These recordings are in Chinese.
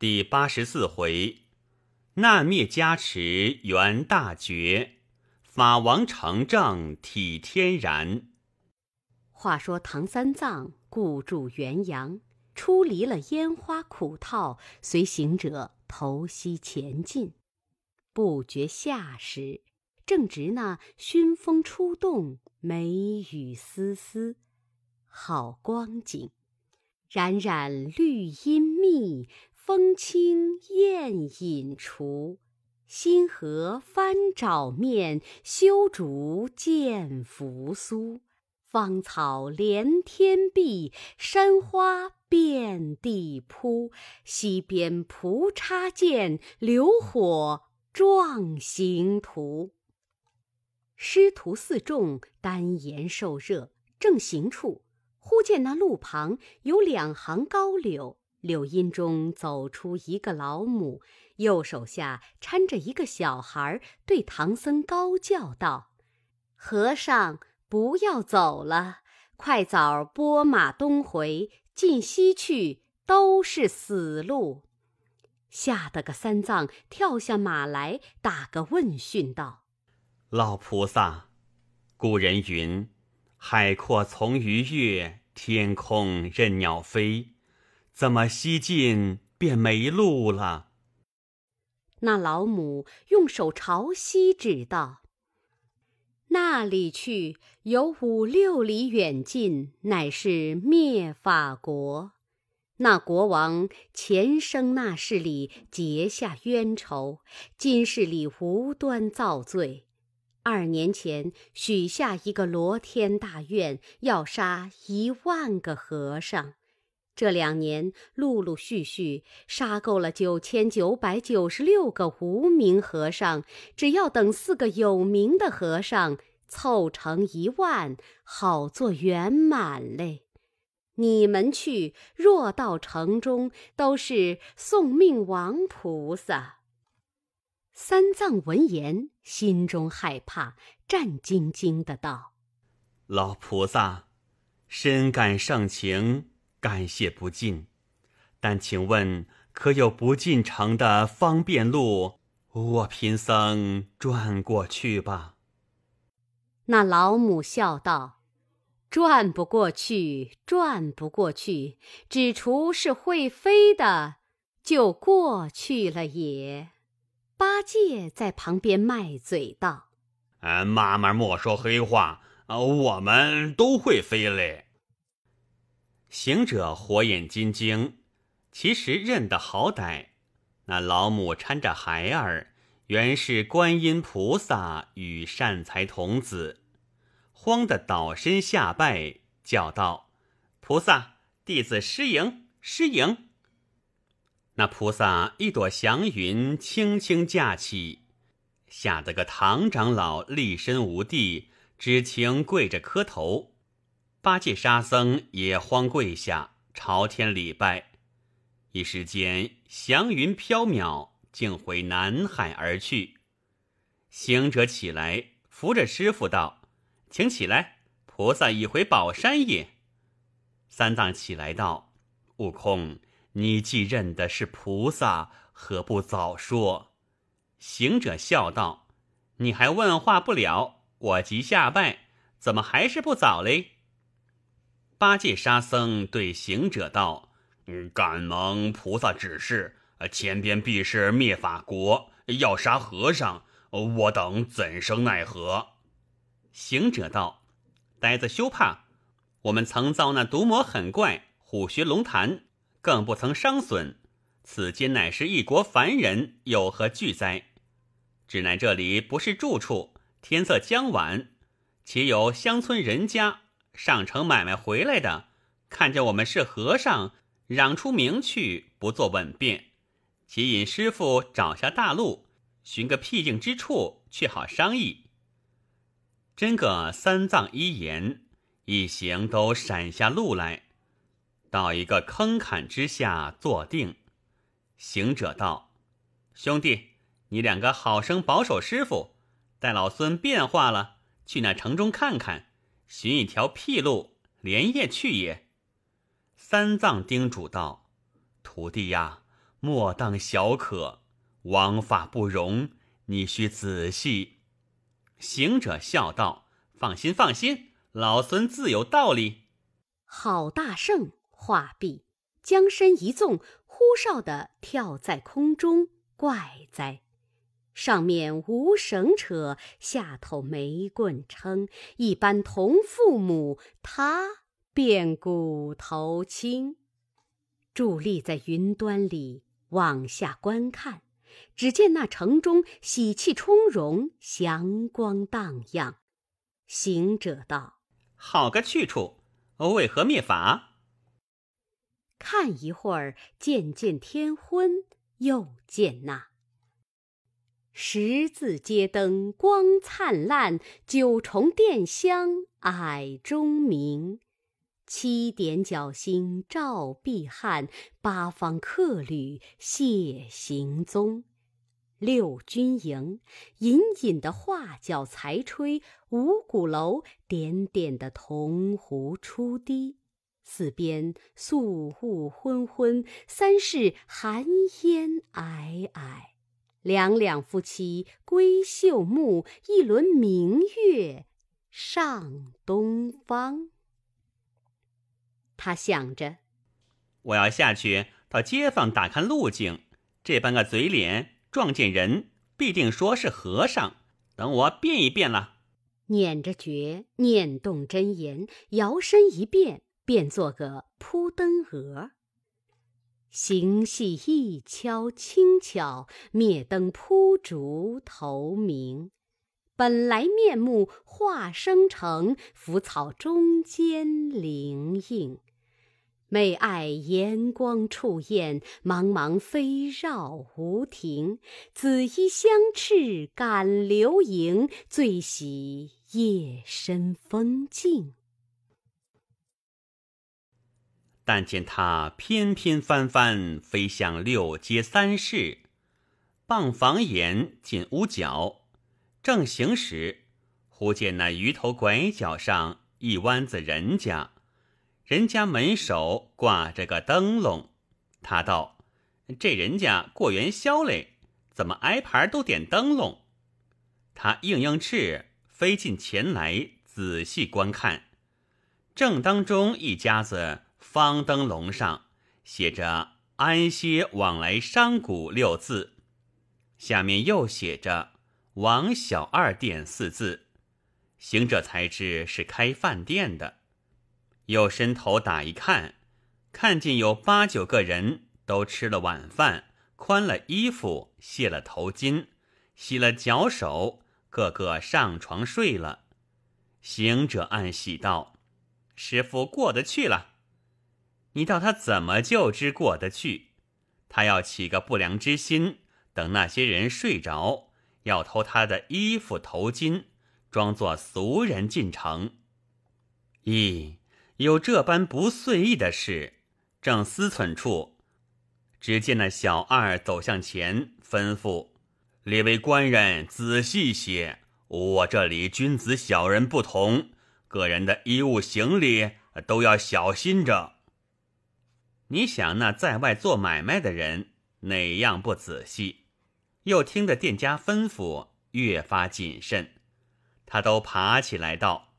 第八十四回，难灭加持元大觉，法王成正体天然。话说唐三藏故住元阳，出离了烟花苦套，随行者头西前进，不觉夏时，正值那熏风初动，梅雨丝丝，好光景，冉冉绿荫密。风清雁影除，星河翻沼面，修竹见扶苏。芳草连天碧，山花遍地铺。溪边蒲插剑，流火壮行途。师徒四众丹岩受热，正行处，忽见那路旁有两行高柳。柳荫中走出一个老母，右手下搀着一个小孩儿，对唐僧高叫道：“和尚，不要走了，快早拨马东回，进西去都是死路。”吓得个三藏跳下马来，打个问讯道：“老菩萨，古人云：‘海阔从鱼跃，天空任鸟飞。’”怎么西进便没路了？那老母用手朝西指道：“那里去有五六里远近，乃是灭法国。那国王前生那世里结下冤仇，今世里无端造罪。二年前许下一个罗天大愿，要杀一万个和尚。”这两年陆陆续续杀够了九千九百九十六个无名和尚，只要等四个有名的和尚凑成一万，好做圆满嘞。你们去，若到城中都是送命王菩萨。三藏闻言，心中害怕，战兢兢的道：“老菩萨，深感盛情。”感谢不尽，但请问可有不进城的方便路？我贫僧转过去吧。那老母笑道：“转不过去，转不过去，只除是会飞的，就过去了也。”八戒在旁边卖嘴道：“呃，妈妈莫说黑话啊，我们都会飞嘞。”行者火眼金睛，其实认得好歹。那老母搀着孩儿，原是观音菩萨与善财童子，慌得倒身下拜，叫道：“菩萨，弟子失迎，失迎。”那菩萨一朵祥云轻轻架起，吓得个唐长老立身无地，只情跪着磕头。八戒、沙僧也慌跪下朝天礼拜，一时间祥云飘渺，竟回南海而去。行者起来扶着师傅道：“请起来，菩萨已回宝山也。”三藏起来道：“悟空，你既认的是菩萨，何不早说？”行者笑道：“你还问话不了，我即下拜，怎么还是不早嘞？”八戒、沙僧对行者道：“嗯，敢蒙菩萨指示，前边必是灭法国，要杀和尚，我等怎生奈何？”行者道：“呆子休怕，我们曾遭那毒魔狠怪，虎穴龙潭，更不曾伤损。此间乃是一国凡人，有何惧哉？只奈这里不是住处，天色将晚，且有乡村人家。”上城买卖回来的，看见我们是和尚，嚷出名去，不做稳便，即引师傅找下大路，寻个僻静之处，却好商议。真个三藏一言，一行都闪下路来，到一个坑坎之下坐定。行者道：“兄弟，你两个好生保守师傅，待老孙变化了，去那城中看看。”寻一条僻路，连夜去也。三藏叮嘱道：“徒弟呀，莫当小可，王法不容，你须仔细。”行者笑道：“放心，放心，老孙自有道理。”好大圣话毕，将身一纵，呼哨的跳在空中，怪哉！上面无绳扯，下头没棍撑，一般同父母，他便骨头轻，伫立在云端里往下观看，只见那城中喜气充融，祥光荡漾。行者道：“好个去处，偶为何灭法？看一会儿，渐渐天昏，又见那。”十字街灯光灿烂，九重殿香霭中明。七点角星照碧汉，八方客旅谢行踪。六军营隐隐的画角才吹，五鼓楼点点的铜壶初滴。四边素雾昏昏，三室寒烟霭霭。两两夫妻归绣幕，一轮明月上东方。他想着，我要下去到街坊打看路径，这般个嘴脸撞见人，必定说是和尚。等我变一变了，捻着诀，念动真言，摇身一变，变做个扑灯蛾。行戏一敲轻巧，灭灯扑烛投明。本来面目化生成，浮草中间灵应。媚爱烟光触艳茫茫飞绕无停。紫衣相斥感流萤，最喜夜深风静。但见他翩翩翻翻，飞向六街三市，傍房檐进屋角。正行时，忽见那鱼头拐角上一弯子人家，人家门首挂着个灯笼。他道：“这人家过元宵嘞，怎么挨牌都点灯笼？”他硬硬翅飞进前来，仔细观看。正当中一家子。方灯笼上写着“安歇往来商贾”六字，下面又写着“王小二店”四字。行者才知是开饭店的，又伸头打一看，看见有八九个人都吃了晚饭，宽了衣服，卸了头巾，洗了脚手，个个上床睡了。行者暗喜道：“师傅过得去了。”你道他怎么就知过得去？他要起个不良之心，等那些人睡着，要偷他的衣服头巾，装作俗人进城。咦，有这般不遂意的事，正思忖处，只见那小二走向前，吩咐列位官人仔细些。我这里君子小人不同，个人的衣物行李都要小心着。你想那在外做买卖的人哪样不仔细？又听得店家吩咐，越发谨慎。他都爬起来道：“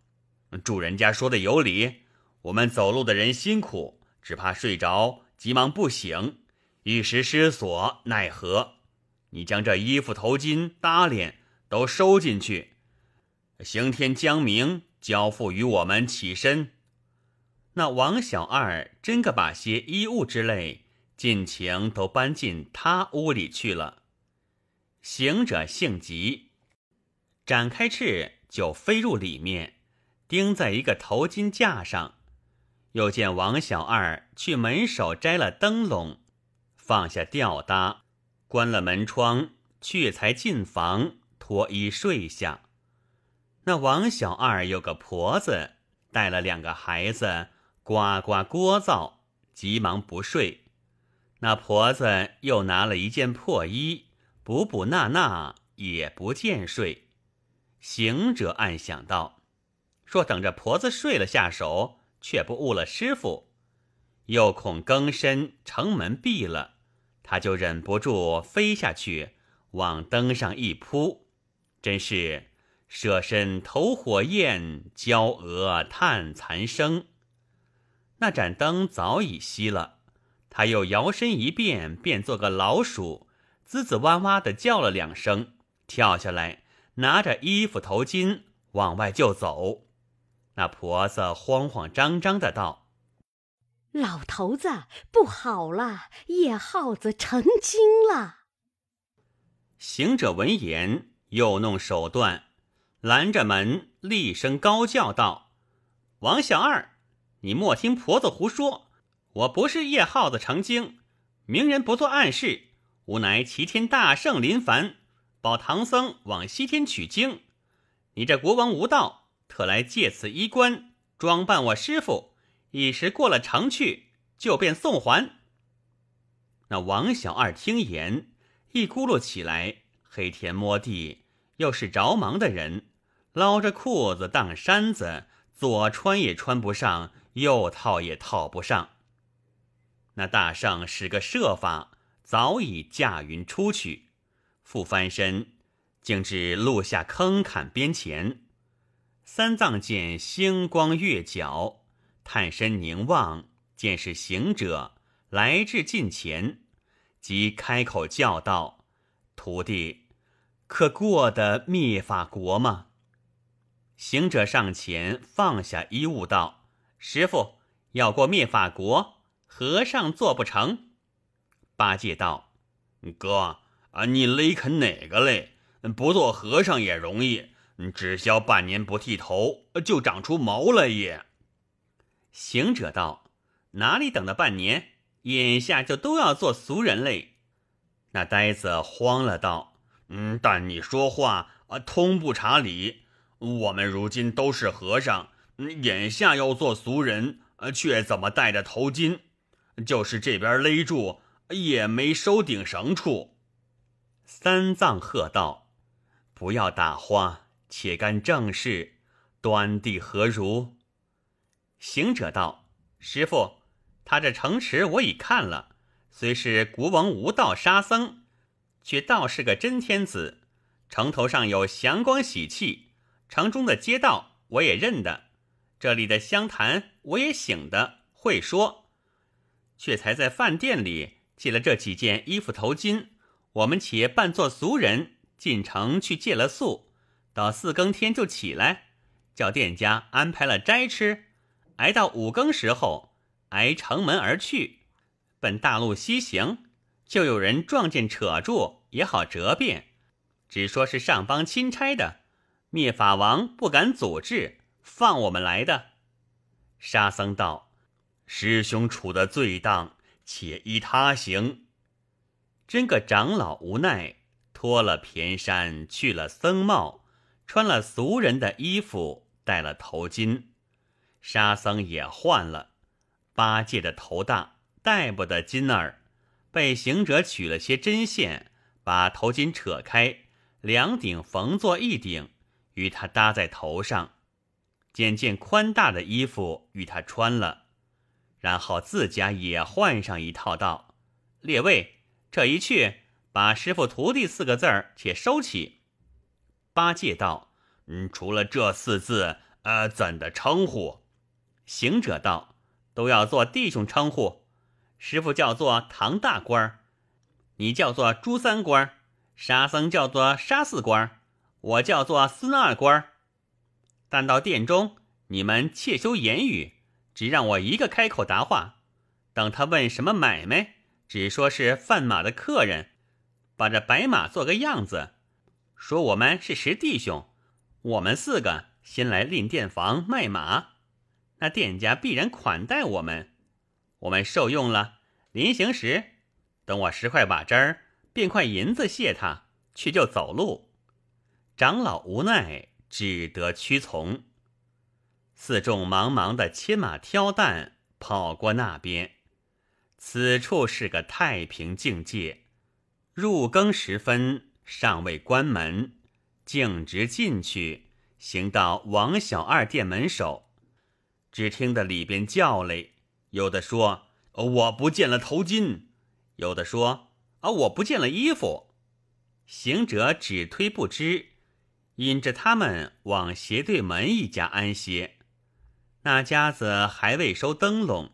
主人家说的有理，我们走路的人辛苦，只怕睡着，急忙不醒，一时失所奈何？”你将这衣服、头巾、搭脸都收进去。行天将明，交付与我们起身。那王小二真个把些衣物之类尽情都搬进他屋里去了。行者性急，展开翅就飞入里面，钉在一个头巾架上。又见王小二去门首摘了灯笼，放下吊搭，关了门窗，去才进房脱衣睡下。那王小二有个婆子，带了两个孩子。呱呱聒噪，急忙不睡。那婆子又拿了一件破衣补补纳纳，也不见睡。行者暗想道：“若等着婆子睡了下手，却不误了师傅。又恐更深城门闭了，他就忍不住飞下去，往灯上一扑。真是舍身投火焰，焦娥叹残生。”那盏灯早已熄了，他又摇身一变，变做个老鼠，吱吱哇哇的叫了两声，跳下来，拿着衣服头巾往外就走。那婆子慌慌张张的道：“老头子，不好了，夜耗子成精了。”行者闻言，又弄手段，拦着门，厉声高叫道：“王小二！”你莫听婆子胡说，我不是夜耗子成精，明人不做暗事，吾乃齐天大圣林凡，保唐僧往西天取经。你这国王无道，特来借此衣冠装扮我师傅，一时过了城去，就便送还。那王小二听言，一咕噜起来，黑天摸地，又是着忙的人，捞着裤子当衫子，左穿也穿不上。又套也套不上。那大圣使个设法，早已驾云出去，复翻身，径至路下坑坎边前。三藏见星光月皎，探身凝望，见是行者来至近前，即开口叫道：“徒弟，可过得灭法国吗？”行者上前放下衣物，道：师傅要过灭法国，和尚做不成。八戒道：“哥，啊，你勒肯哪个勒？不做和尚也容易，只消半年不剃头，就长出毛来也。”行者道：“哪里等了半年？眼下就都要做俗人嘞。”那呆子慌了，道：“嗯，但你说话啊，通不查理。我们如今都是和尚。”眼下要做俗人，呃，却怎么戴着头巾？就是这边勒住，也没收顶绳处。三藏喝道：“不要打花，且干正事，端地何如？”行者道：“师傅，他这城池我已看了，虽是国王无道，沙僧，却倒是个真天子。城头上有祥光喜气，城中的街道我也认得。”这里的湘潭，我也醒的会说，却才在饭店里借了这几件衣服头巾，我们且扮作俗人进城去借了宿，到四更天就起来，叫店家安排了斋吃，挨到五更时候，挨城门而去，奔大路西行，就有人撞见扯住也好折辩，只说是上帮钦差的，灭法王不敢阻止。放我们来的，沙僧道：“师兄处的罪当，且依他行。”真个长老无奈，脱了便衫，去了僧帽，穿了俗人的衣服，戴了头巾。沙僧也换了。八戒的头大，戴不得巾儿，被行者取了些针线，把头巾扯开，两顶缝作一顶，与他搭在头上。拣件宽大的衣服与他穿了，然后自家也换上一套。道：“列位，这一去，把师傅徒弟四个字儿且收起。”八戒道：“嗯，除了这四字，呃，怎的称呼？”行者道：“都要做弟兄称呼。师傅叫做唐大官儿，你叫做朱三官，沙僧叫做沙四官，我叫做孙二官。”但到店中，你们切休言语，只让我一个开口答话。等他问什么买卖，只说是贩马的客人，把这白马做个样子，说我们是十弟兄，我们四个先来令店房卖马，那店家必然款待我们，我们受用了。临行时，等我十块瓦汁儿，变块银子谢他去，就走路。长老无奈。只得屈从，四众茫茫的牵马挑担跑过那边。此处是个太平境界，入更时分尚未关门，径直进去。行到王小二店门首，只听得里边叫嘞，有的说我不见了头巾，有的说啊我不见了衣服。行者只推不知。引着他们往斜对门一家安歇，那家子还未收灯笼，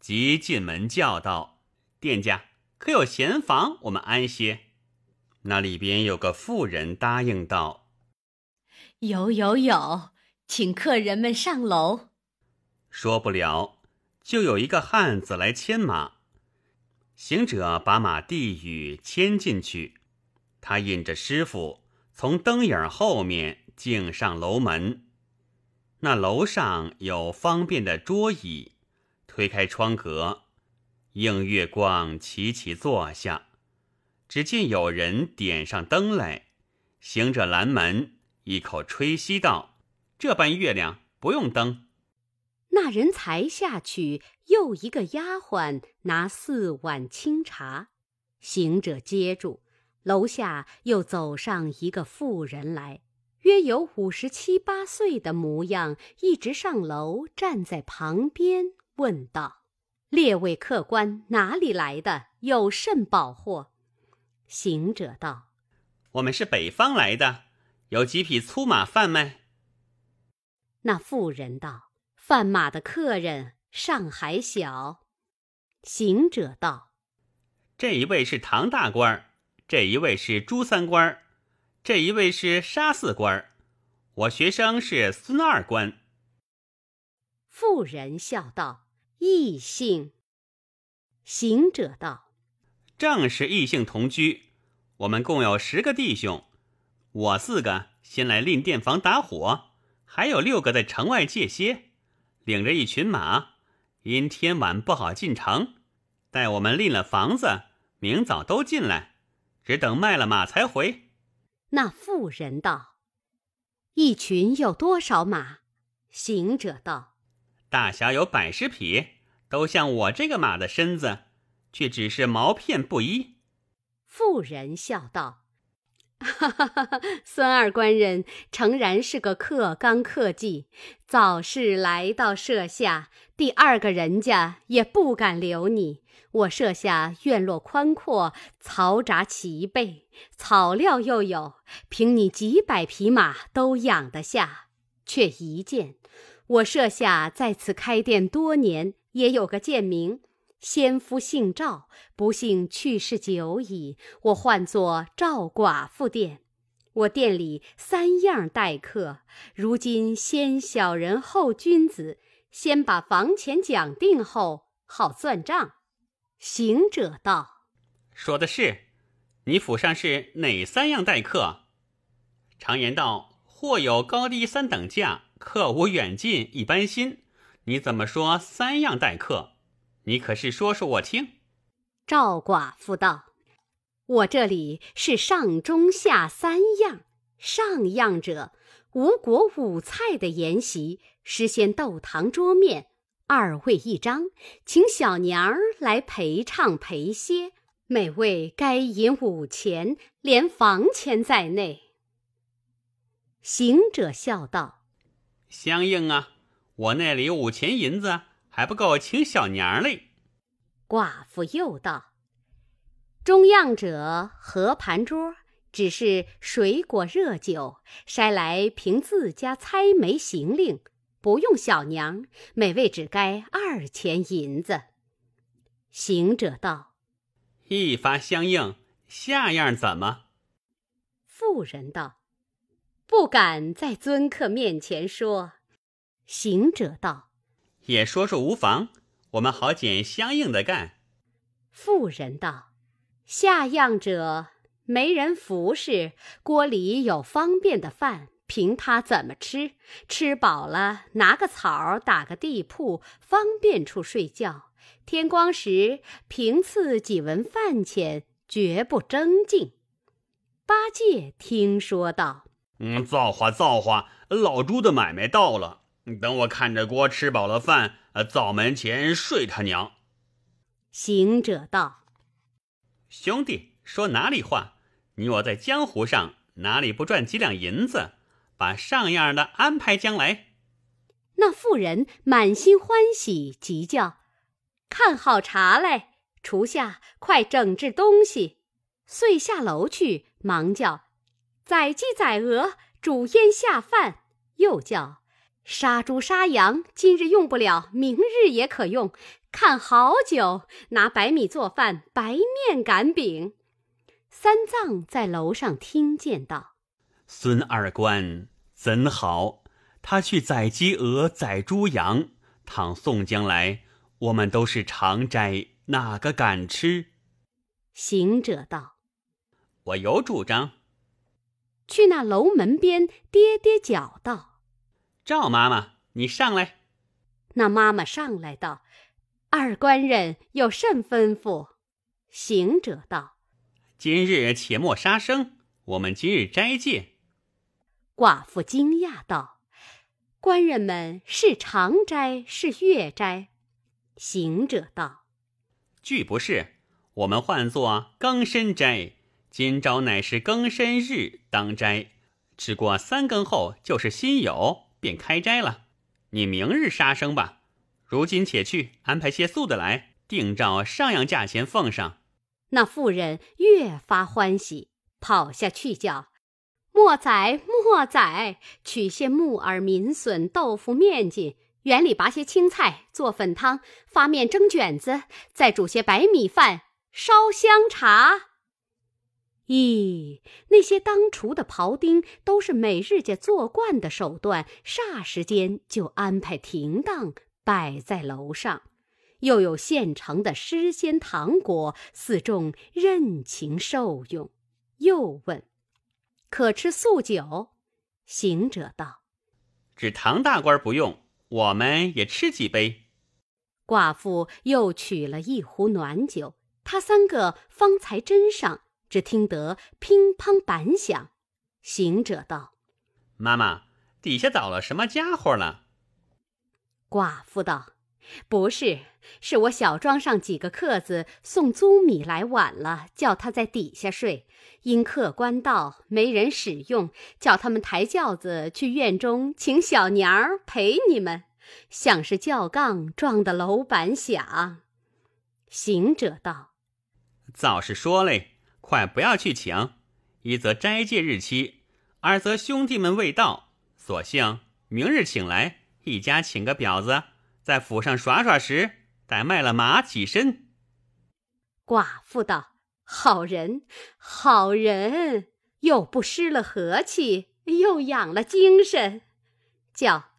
即进门叫道：“店家，可有闲房我们安歇？”那里边有个妇人答应道：“有有有，请客人们上楼。”说不了，就有一个汉子来牵马，行者把马递与牵进去，他引着师傅。从灯影后面径上楼门，那楼上有方便的桌椅，推开窗格，映月光，齐齐坐下。只见有人点上灯来，行者拦门，一口吹息道：“这般月亮不用灯。”那人才下去，又一个丫鬟拿四碗清茶，行者接住。楼下又走上一个妇人来，约有五十七八岁的模样，一直上楼，站在旁边问道：“列位客官，哪里来的？有甚宝货？”行者道：“我们是北方来的，有几匹粗马贩卖。”那妇人道：“贩马的客人尚还小。”行者道：“这一位是唐大官儿。”这一位是朱三官这一位是沙四官我学生是孙二官。妇人笑道：“异姓。”行者道：“正是异姓同居。我们共有十个弟兄，我四个先来令店房打火，还有六个在城外借歇，领着一群马，因天晚不好进城，待我们立了房子，明早都进来。”只等卖了马才回。那妇人道：“一群有多少马？”行者道：“大小有百十匹，都像我这个马的身子，却只是毛片不一。”妇人笑道。哈哈哈！孙二官人诚然是个克刚克计，早是来到舍下，第二个人家也不敢留你。我舍下院落宽阔，嘈杂齐备，草料又有，凭你几百匹马都养得下。却一见，我舍下在此开店多年，也有个贱名。先夫姓赵，不幸去世久矣。我唤作赵寡妇店。我店里三样待客。如今先小人后君子，先把房钱讲定后，好算账。行者道：“说的是，你府上是哪三样待客？常言道，货有高低三等价，客无远近一般心。你怎么说三样待客？”你可是说说我听。赵寡妇道：“我这里是上中下三样，上样者吴国五菜的筵席，诗仙斗堂桌面，二位一张，请小娘儿来陪唱陪歇，每位该银五钱，连房钱在内。”行者笑道：“相应啊，我那里五钱银子。”还不够请小娘嘞。寡妇又道：“中样者和盘桌，只是水果热酒筛来，凭自家猜枚行令，不用小娘。每位只该二钱银子。”行者道：“一发相应。下样怎么？”妇人道：“不敢在尊客面前说。”行者道。也说说无妨，我们好捡相应的干。妇人道：“下样者没人服侍，锅里有方便的饭，凭他怎么吃。吃饱了，拿个草打个地铺，方便处睡觉。天光时，凭赐几文饭钱，绝不争竞。”八戒听说道：“嗯，造化，造化！老朱的买卖到了。”等我看着锅吃饱了饭，呃，灶门前睡他娘。行者道：“兄弟，说哪里话？你我在江湖上，哪里不赚几两银子？把上样的安排将来。”那妇人满心欢喜，急叫：“看好茶来，厨下快整治东西。”遂下楼去，忙叫：“宰鸡宰鹅，煮烟下饭。”又叫。杀猪杀羊，今日用不了，明日也可用。看好酒，拿白米做饭，白面擀饼。三藏在楼上听见道：“孙二官怎好？他去宰鸡鹅，宰猪羊。倘宋将来，我们都是常斋，哪个敢吃？”行者道：“我有主张，去那楼门边，跌跌脚道。”赵妈妈，你上来。那妈妈上来道：“二官人有甚吩咐？”行者道：“今日且莫杀生，我们今日斋戒。”寡妇惊讶道：“官人们是长斋是月斋？”行者道：“俱不是，我们唤作更深斋。今朝乃是更深日，当斋。只过三更后，就是新友。”便开斋了，你明日杀生吧。如今且去安排些素的来，定照上样价钱奉上。那妇人越发欢喜，跑下去叫：“莫仔，莫仔，取些木耳、民笋、豆腐、面筋，园里拔些青菜做粉汤，发面蒸卷子，再煮些白米饭，烧香茶。”咦，那些当厨的庖丁都是每日家做惯的手段，霎时间就安排停当，摆在楼上，又有现成的诗仙糖果，四众任情受用。又问：“可吃素酒？”行者道：“只唐大官不用，我们也吃几杯。”寡妇又取了一壶暖酒，他三个方才斟上。只听得乒乓板响，行者道：“妈妈，底下倒了什么家伙了？”寡妇道：“不是，是我小庄上几个客子送租米来晚了，叫他在底下睡，因客官道没人使用，叫他们抬轿子去院中请小娘儿陪你们。像是轿杠撞的楼板响。”行者道：“早是说嘞。”快不要去请，一则斋戒日期，二则兄弟们未到，索性明日请来，一家请个婊子，在府上耍耍时，待卖了马起身。寡妇道：“好人，好人，又不失了和气，又养了精神，叫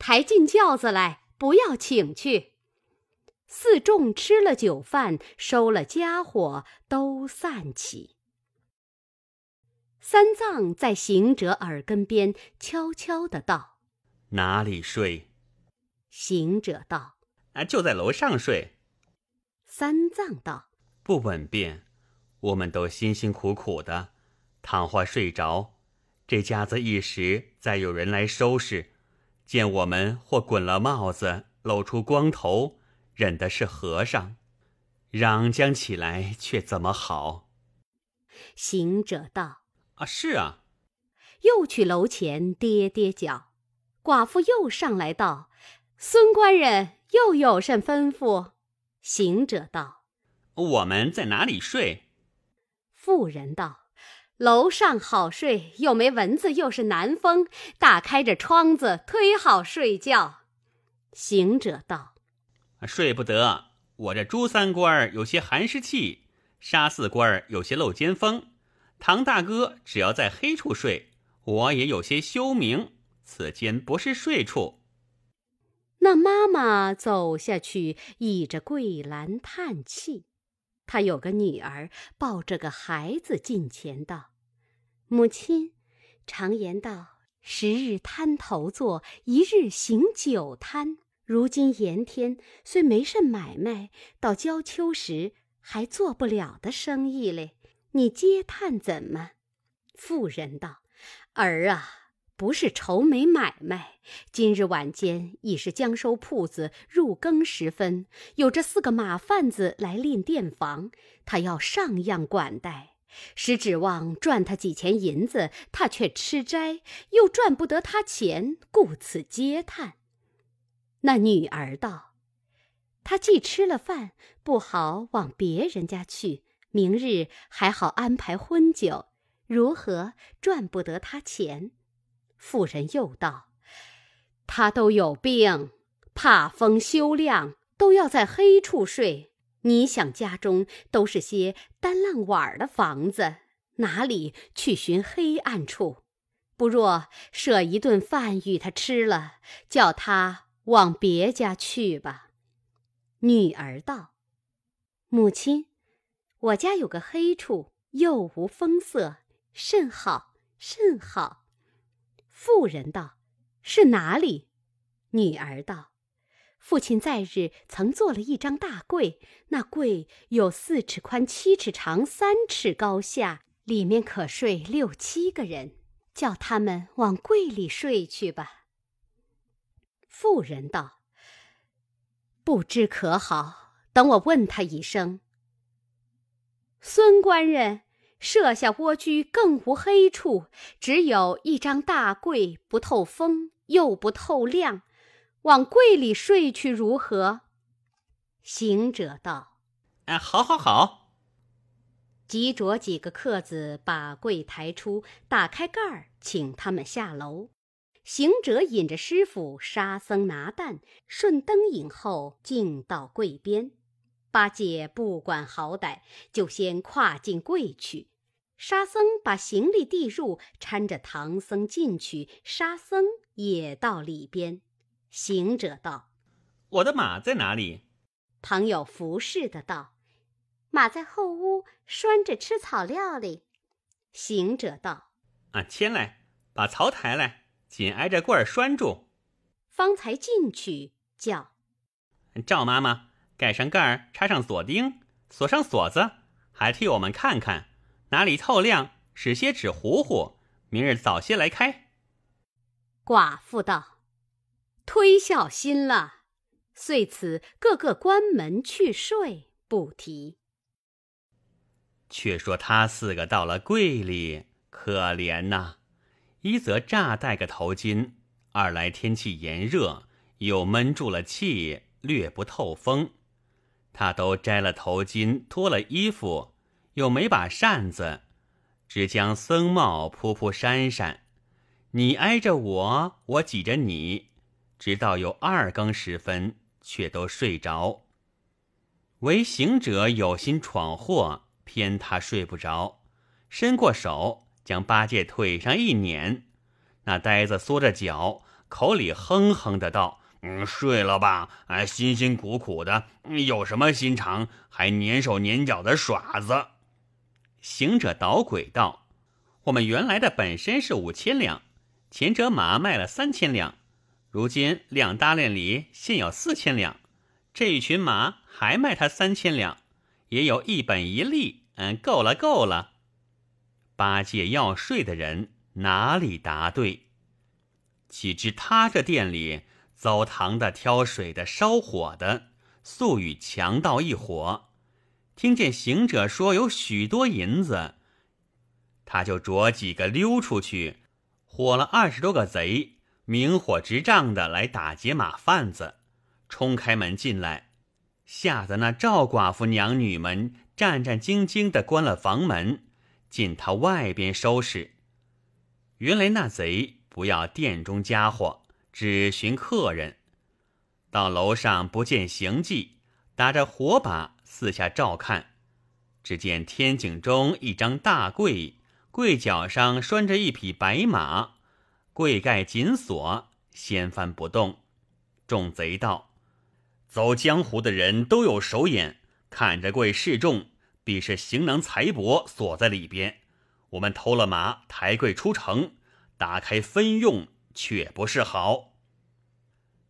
抬进轿子来，不要请去。”四众吃了酒饭，收了家伙，都散起。三藏在行者耳根边悄悄的道：“哪里睡？”行者道：“啊，就在楼上睡。”三藏道：“不稳便，我们都辛辛苦苦的，倘或睡着，这家子一时再有人来收拾，见我们或滚了帽子，露出光头。”忍的是和尚，嚷将起来却怎么好？行者道：“啊，是啊。”又去楼前跌跌脚。寡妇又上来道：“孙官人又有甚吩咐？”行者道：“我们在哪里睡？”妇人道：“楼上好睡，又没蚊子，又是南风，打开着窗子忒好睡觉。”行者道。睡不得，我这朱三官儿有些寒湿气，沙四官儿有些漏肩风。唐大哥只要在黑处睡，我也有些休明。此间不是睡处。那妈妈走下去，倚着桂兰叹气。她有个女儿，抱着个孩子进前道：“母亲，常言道，十日瘫头坐，一日行酒瘫。”如今炎天虽没甚买卖，到交秋时还做不了的生意嘞。你嗟叹怎么？妇人道：“儿啊，不是愁没买卖。今日晚间已是将收铺子入更时分，有这四个马贩子来赁店房，他要上样管待，实指望赚他几钱银子。他却吃斋，又赚不得他钱，故此嗟叹。”那女儿道：“他既吃了饭，不好往别人家去。明日还好安排婚酒，如何赚不得他钱？”妇人又道：“他都有病，怕风休亮，都要在黑处睡。你想家中都是些单浪碗儿的房子，哪里去寻黑暗处？不若设一顿饭与他吃了，叫他。”往别家去吧，女儿道：“母亲，我家有个黑处，又无风色，甚好甚好。”妇人道：“是哪里？”女儿道：“父亲在日曾做了一张大柜，那柜有四尺宽、七尺长、三尺高下，里面可睡六七个人，叫他们往柜里睡去吧。”妇人道：“不知可好？等我问他一声。”孙官人设下蜗居，更无黑处，只有一张大柜，不透风又不透亮，往柜里睡去如何？行者道：“哎，好好好！”即着几个客子把柜抬出，打开盖儿，请他们下楼。行者引着师傅、沙僧拿担，顺灯影后进到柜边。八戒不管好歹，就先跨进柜去。沙僧把行李递入，搀着唐僧进去。沙僧也到里边。行者道：“我的马在哪里？”旁有服侍的道：“马在后屋拴着吃草料哩。”行者道：“俺牵来，把槽抬来。”紧挨着柜儿拴住，方才进去叫赵妈妈盖上盖儿，插上锁钉，锁上锁子，还替我们看看哪里透亮，使些纸糊糊，明日早些来开。寡妇道：“忒孝心了。”遂此个个关门去睡，不提。却说他四个到了柜里，可怜呐。一则乍戴个头巾，二来天气炎热，又闷住了气，略不透风。他都摘了头巾，脱了衣服，又没把扇子，只将僧帽扑扑扇扇。你挨着我，我挤着你，直到有二更时分，却都睡着。唯行者有心闯祸，偏他睡不着，伸过手。将八戒腿上一捻，那呆子缩着脚，口里哼哼的道：“嗯，睡了吧，俺辛辛苦苦的，有什么心肠还粘手粘脚的耍子？”行者捣鬼道：“我们原来的本身是五千两，前者马卖了三千两，如今两大链里现有四千两，这一群马还卖他三千两，也有一本一利，嗯，够了，够了。”八戒要睡的人哪里答对？岂知他这店里糟堂的、挑水的、烧火的，素与强盗一伙。听见行者说有许多银子，他就着几个溜出去，火了二十多个贼，明火执仗的来打劫马贩子，冲开门进来，吓得那赵寡妇娘女们战战兢兢的关了房门。进他外边收拾。原来那贼不要店中家伙，只寻客人。到楼上不见行迹，打着火把四下照看，只见天井中一张大柜，柜角上拴着一匹白马，柜盖紧锁，掀翻不动。众贼道：“走江湖的人都有手眼，看着柜示众。”必是行囊财帛锁在里边，我们偷了马，抬柜出城，打开分用，却不是好。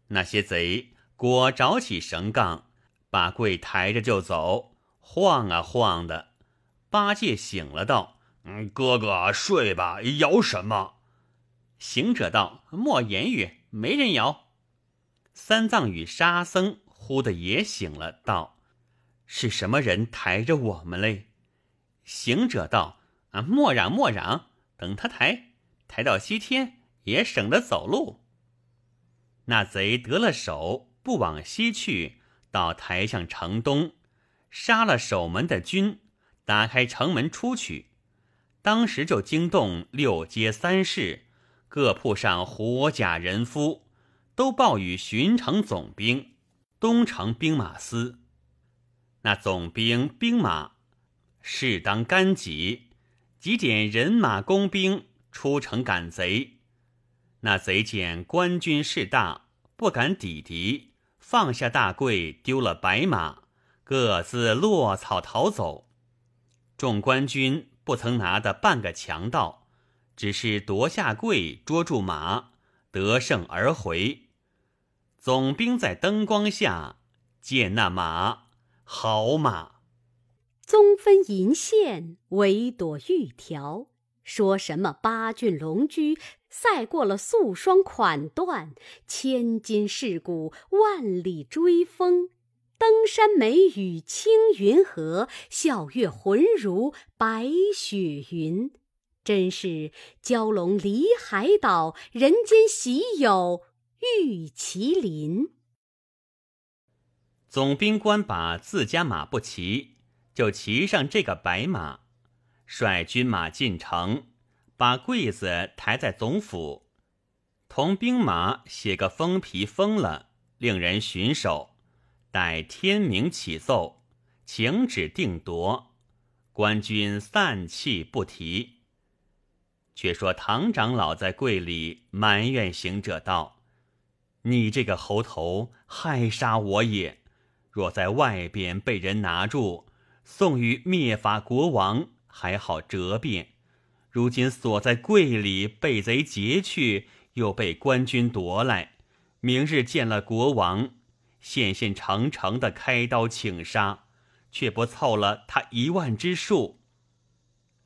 那些贼果找起绳杠，把柜抬着就走，晃啊晃的。八戒醒了，道：“嗯，哥哥睡吧，摇什么？”行者道：“莫言语，没人摇。”三藏与沙僧忽的也醒了，道。是什么人抬着我们嘞？行者道：“啊，莫嚷莫嚷，等他抬，抬到西天也省得走路。”那贼得了手，不往西去，到台向城东，杀了守门的军，打开城门出去。当时就惊动六街三市，各铺上活甲人夫，都报与巡城总兵、东城兵马司。那总兵兵马，适当干急，急点人马工兵出城赶贼。那贼见官军势大，不敢抵敌，放下大柜，丢了白马，各自落草逃走。众官军不曾拿的半个强盗，只是夺下柜，捉住马，得胜而回。总兵在灯光下见那马。好马，棕分银线，围朵玉条。说什么八骏龙驹，赛过了素霜款段；千金世骨，万里追风。登山梅雨青云合，笑月浑如白雪云。真是蛟龙离海岛，人间喜有玉麒麟。总兵官把自家马不骑，就骑上这个白马，率军马进城，把柜子抬在总府，同兵马写个封皮，封了，令人寻守，待天明起奏，请旨定夺。官军散气不提。却说唐长老在柜里埋怨行者道：“你这个猴头，害杀我也！”若在外边被人拿住，送与灭法国王还好折辩；如今锁在柜里，被贼劫去，又被官军夺来。明日见了国王，现现成成的开刀请杀，却不凑了他一万之数。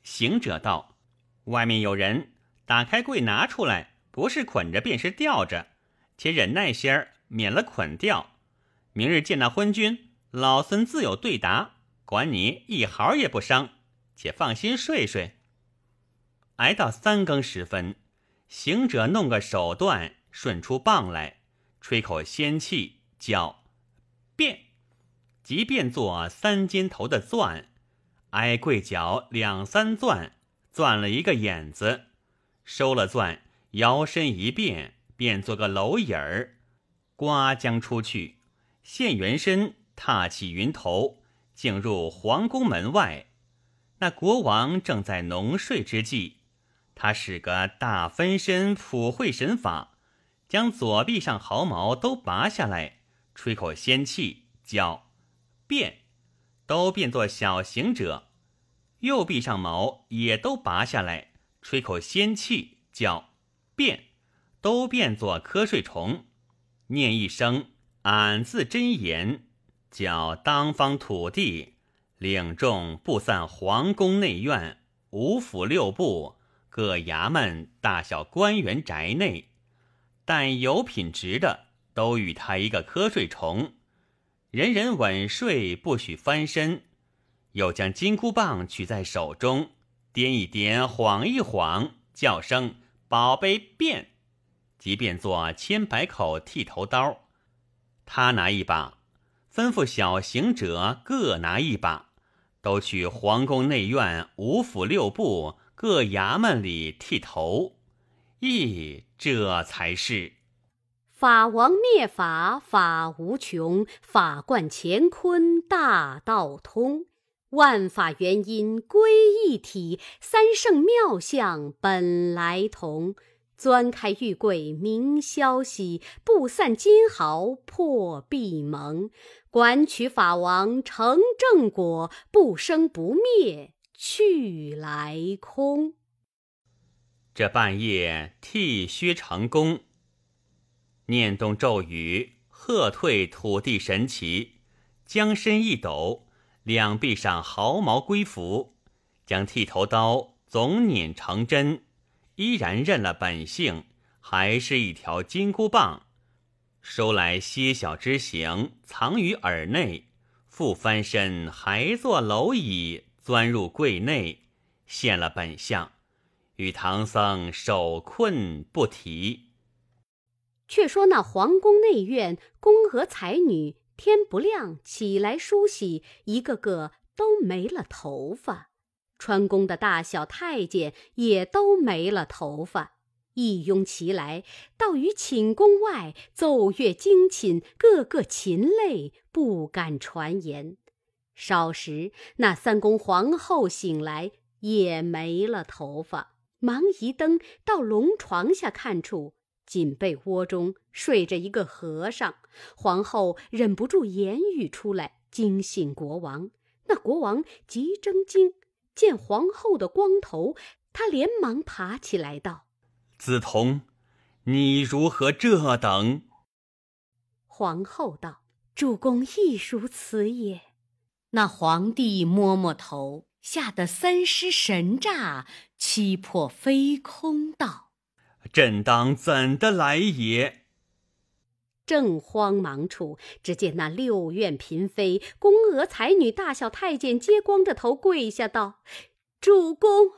行者道：“外面有人打开柜拿出来，不是捆着便是吊着，且忍耐些儿，免了捆吊。”明日见那昏君，老孙自有对答，管你一毫也不伤。且放心睡睡。挨到三更时分，行者弄个手段，顺出棒来，吹口仙气，叫变，即变作三尖头的钻，挨跪脚两三钻，钻了一个眼子，收了钻，摇身一变，变做个蝼蚁儿，刮将出去。现原身，踏起云头，进入皇宫门外。那国王正在浓睡之际，他使个大分身普惠神法，将左臂上毫毛都拔下来，吹口仙气，叫变，都变作小行者；右臂上毛也都拔下来，吹口仙气，叫变，都变作瞌睡虫。念一声。满字真言，教当方土地领众布散皇宫内院、五府六部各衙门大小官员宅内，但有品职的都与他一个瞌睡虫，人人稳睡不许翻身。又将金箍棒取在手中，颠一颠，晃一晃，叫声“宝贝变”，即变做千百口剃头刀。他拿一把，吩咐小行者各拿一把，都去皇宫内院、五府六部各衙门里剃头。咦，这才是法王灭法，法无穷，法冠乾坤，大道通，万法原因归一体，三圣妙相本来同。钻开玉柜，明消息；布散金毫，破壁蒙。管取法王成正果，不生不灭，去来空。这半夜替薛成功念动咒语，喝退土地神奇，将身一抖，两臂上毫毛归服，将剃头刀总捻成针。依然认了本性，还是一条金箍棒，收来歇小之形，藏于耳内，复翻身还坐蝼蚁，钻入柜内，现了本相，与唐僧手困不提。却说那皇宫内院宫娥才女，天不亮起来梳洗，一个个都没了头发。川宫的大小太监也都没了头发，一拥齐来到于寝宫外奏乐惊寝，个个噙泪不敢传言。少时，那三宫皇后醒来，也没了头发，忙移灯到龙床下看处，锦被窝中睡着一个和尚。皇后忍不住言语出来，惊醒国王。那国王急睁睛。见皇后的光头，他连忙爬起来道：“梓潼，你如何这等？”皇后道：“主公亦如此也。”那皇帝摸摸头，吓得三尸神，诈七魄飞空道：“朕当怎的来也？”正慌忙处，只见那六院嫔妃、宫娥、才女、大小太监，皆光着头跪下道：“主公，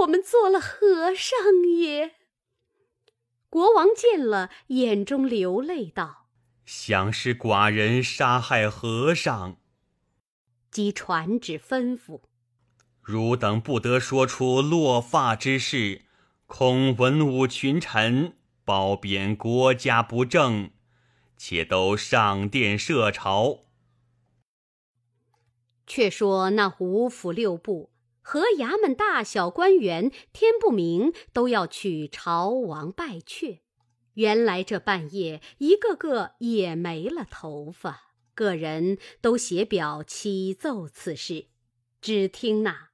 我们做了和尚也。”国王见了，眼中流泪道：“想是寡人杀害和尚。”即传旨吩咐：“汝等不得说出落发之事，恐文武群臣褒贬国家不正。”且都上殿设朝。却说那五府六部和衙门大小官员，天不明都要去朝王拜阙。原来这半夜，一个个也没了头发，个人都写表启奏此事。只听那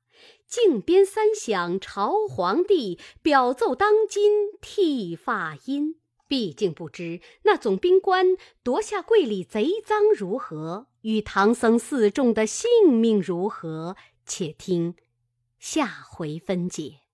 靖边三响，朝皇帝表奏当今剃发音。毕竟不知那总兵官夺下柜里贼赃如何，与唐僧四众的性命如何？且听下回分解。